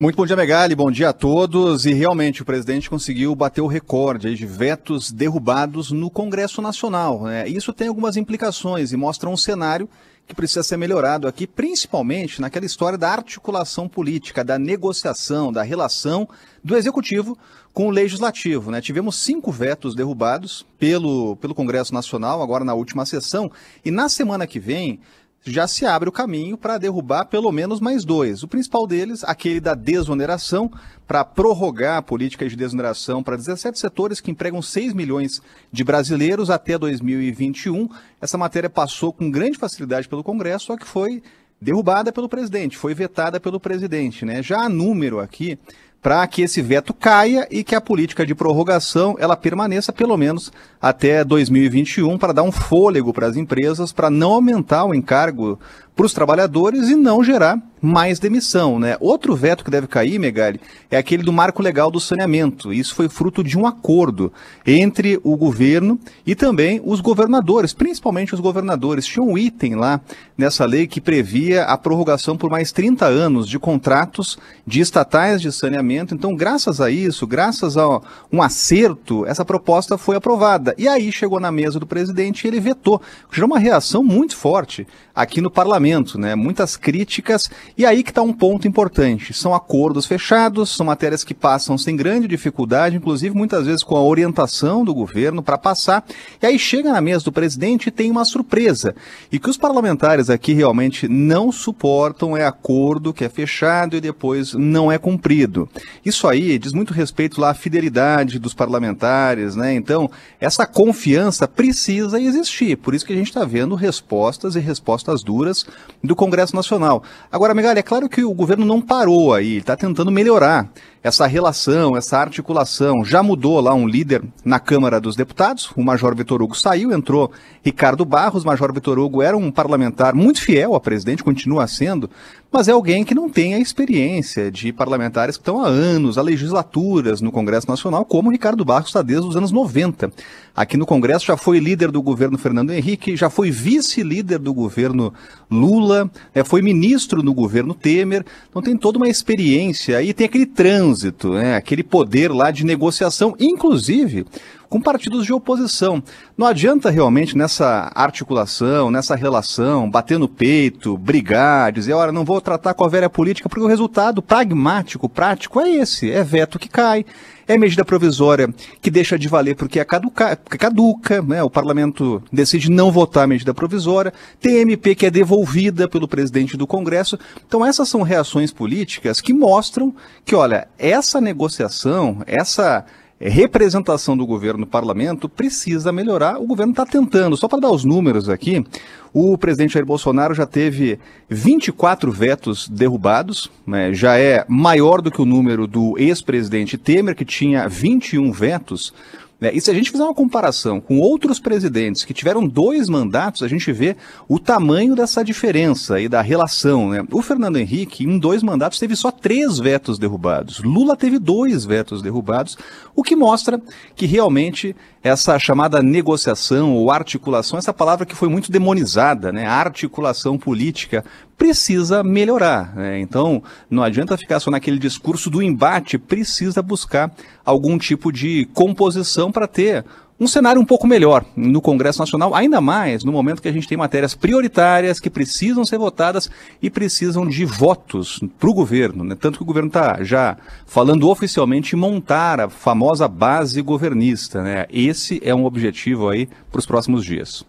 Muito bom dia, Megali. Bom dia a todos. E realmente o presidente conseguiu bater o recorde de vetos derrubados no Congresso Nacional. Né? Isso tem algumas implicações e mostra um cenário que precisa ser melhorado aqui, principalmente naquela história da articulação política, da negociação, da relação do executivo com o legislativo. Né? Tivemos cinco vetos derrubados pelo, pelo Congresso Nacional, agora na última sessão, e na semana que vem já se abre o caminho para derrubar pelo menos mais dois. O principal deles, aquele da desoneração, para prorrogar a política de desoneração para 17 setores que empregam 6 milhões de brasileiros até 2021. Essa matéria passou com grande facilidade pelo Congresso, só que foi derrubada pelo presidente, foi vetada pelo presidente. Né? Já há número aqui para que esse veto caia e que a política de prorrogação ela permaneça pelo menos até 2021 para dar um fôlego para as empresas para não aumentar o encargo para os trabalhadores e não gerar mais demissão, né? Outro veto que deve cair, Megali, é aquele do marco legal do saneamento. Isso foi fruto de um acordo entre o governo e também os governadores, principalmente os governadores. Tinha um item lá nessa lei que previa a prorrogação por mais 30 anos de contratos de estatais de saneamento orçamento. Então, graças a isso, graças a um acerto, essa proposta foi aprovada. E aí chegou na mesa do presidente e ele vetou. Gerou uma reação muito forte aqui no parlamento, né? Muitas críticas. E aí que está um ponto importante. São acordos fechados, são matérias que passam sem grande dificuldade, inclusive muitas vezes com a orientação do governo para passar. E aí chega na mesa do presidente e tem uma surpresa. E que os parlamentares aqui realmente não suportam é acordo que é fechado e depois não é cumprido. Isso aí diz muito respeito lá à fidelidade dos parlamentares, né? Então, essa confiança precisa existir. Por isso que a gente está vendo respostas e respostas duras do Congresso Nacional. Agora, Megali, é claro que o governo não parou aí, está tentando melhorar essa relação, essa articulação. Já mudou lá um líder na Câmara dos Deputados, o Major Vitor Hugo saiu, entrou Ricardo Barros. Major Vitor Hugo era um parlamentar muito fiel a presidente, continua sendo, mas é alguém que não tem a experiência de parlamentares que estão há anos, há legislaturas no Congresso Nacional, como Ricardo Barros está desde os anos 90. Aqui no Congresso já foi líder do governo Fernando Henrique, já foi vice-líder do governo Lula, né, foi ministro no governo Temer, então tem toda uma experiência e tem aquele trânsito trânsito, né? aquele poder lá de negociação, inclusive com partidos de oposição. Não adianta realmente nessa articulação, nessa relação, bater no peito, brigar, dizer, olha, não vou tratar com a velha política, porque o resultado pragmático, prático é esse, é veto que cai, é medida provisória que deixa de valer porque é caduca, caduca né? o parlamento decide não votar a medida provisória, tem MP que é devolvida pelo presidente do Congresso. Então, essas são reações políticas que mostram que, olha, essa negociação, essa é, representação do governo no parlamento precisa melhorar. O governo está tentando. Só para dar os números aqui, o presidente Jair Bolsonaro já teve 24 vetos derrubados, né? já é maior do que o número do ex-presidente Temer, que tinha 21 vetos. Né? E se a gente fizer uma comparação com outros presidentes que tiveram dois mandatos, a gente vê o tamanho dessa diferença e da relação. Né? O Fernando Henrique, em dois mandatos, teve só três vetos derrubados. Lula teve dois vetos derrubados, o que mostra que realmente essa chamada negociação ou articulação, essa palavra que foi muito demonizada, né? articulação política, precisa melhorar. Né? Então, não adianta ficar só naquele discurso do embate, precisa buscar algum tipo de composição então, para ter um cenário um pouco melhor no Congresso Nacional, ainda mais no momento que a gente tem matérias prioritárias que precisam ser votadas e precisam de votos para o governo. Né? Tanto que o governo está já falando oficialmente em montar a famosa base governista. Né? Esse é um objetivo aí para os próximos dias.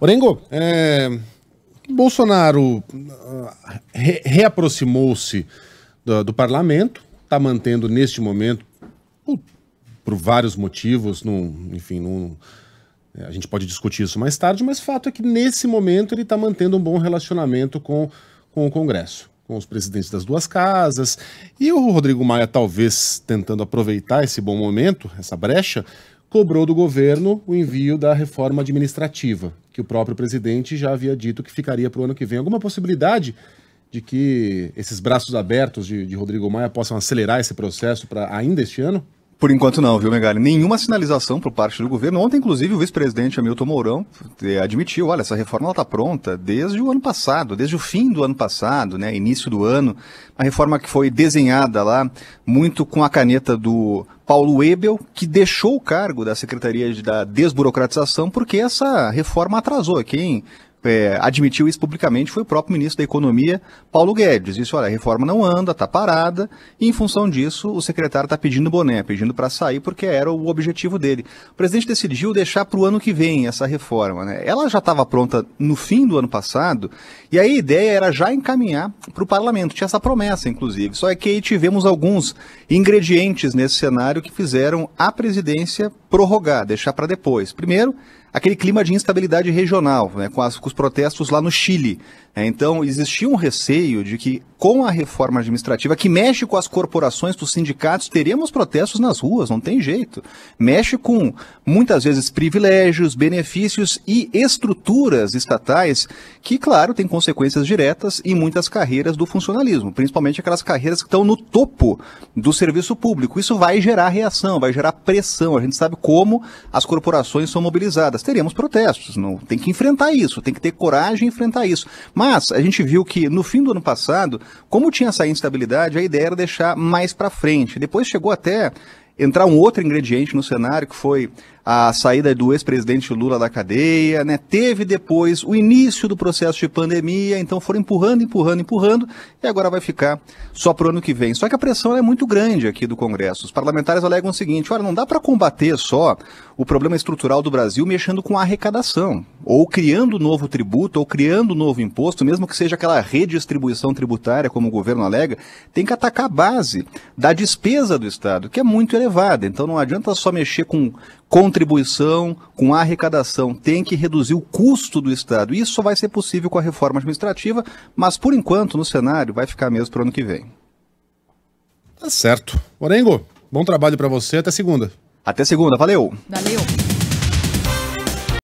Orengo, é... Bolsonaro ah, re reaproximou-se do, do parlamento, está mantendo neste momento por vários motivos, num, enfim, num, é, a gente pode discutir isso mais tarde, mas fato é que nesse momento ele está mantendo um bom relacionamento com, com o Congresso, com os presidentes das duas casas. E o Rodrigo Maia, talvez tentando aproveitar esse bom momento, essa brecha, cobrou do governo o envio da reforma administrativa, que o próprio presidente já havia dito que ficaria para o ano que vem. Alguma possibilidade de que esses braços abertos de, de Rodrigo Maia possam acelerar esse processo para ainda este ano? Por enquanto não, viu, Megali? Nenhuma sinalização por parte do governo. Ontem, inclusive, o vice-presidente Hamilton Mourão eh, admitiu, olha, essa reforma está pronta desde o ano passado, desde o fim do ano passado, né, início do ano. A reforma que foi desenhada lá, muito com a caneta do Paulo Ebel, que deixou o cargo da Secretaria da Desburocratização, porque essa reforma atrasou. Quem é, admitiu isso publicamente foi o próprio ministro da Economia, Paulo Guedes. Disse: olha, a reforma não anda, está parada, e em função disso, o secretário está pedindo boné, pedindo para sair, porque era o objetivo dele. O presidente decidiu deixar para o ano que vem essa reforma. Né? Ela já estava pronta no fim do ano passado, e a ideia era já encaminhar para o parlamento. Tinha essa promessa, inclusive. Só é que aí tivemos alguns ingredientes nesse cenário que fizeram a presidência prorrogar, deixar para depois. Primeiro, aquele clima de instabilidade regional, né, com, as, com, os protestos lá no Chile. É, então, existia um receio de que, com a reforma administrativa, que mexe com as corporações, com os sindicatos, teremos protestos nas ruas, não tem jeito. Mexe com, muitas vezes, privilégios, benefícios e estruturas estatais que, claro, têm consequências diretas em muitas carreiras do funcionalismo, principalmente aquelas carreiras que estão no topo do serviço público. Isso vai gerar reação, vai gerar pressão. A gente sabe como as corporações são mobilizadas fechadas, teríamos protestos. Não tem que enfrentar isso, tem que ter coragem enfrentar isso. Mas a gente viu que no fim do ano passado, como tinha essa instabilidade, a ideia era deixar mais para frente. Depois chegou até entrar um outro ingrediente no cenário que foi a saída do ex-presidente Lula da cadeia, né? Teve depois o início do processo de pandemia, então foram empurrando, empurrando, empurrando, e agora vai ficar só para o ano que vem. Só que a pressão é muito grande aqui do Congresso. Os parlamentares alegam o seguinte: olha, não dá para combater só o problema estrutural do Brasil mexendo com a arrecadação, ou criando novo tributo, ou criando novo imposto, mesmo que seja aquela redistribuição tributária, como o governo alega, tem que atacar a base da despesa do Estado, que é muito elevada. Então não adianta só mexer com contribuição com arrecadação, tem que reduzir o custo do Estado. Isso só vai ser possível com a reforma administrativa, mas por enquanto, no cenário, vai ficar mesmo para o ano que vem. Tá certo. Orengo, bom trabalho para você. Até segunda. Até segunda. Valeu. Valeu.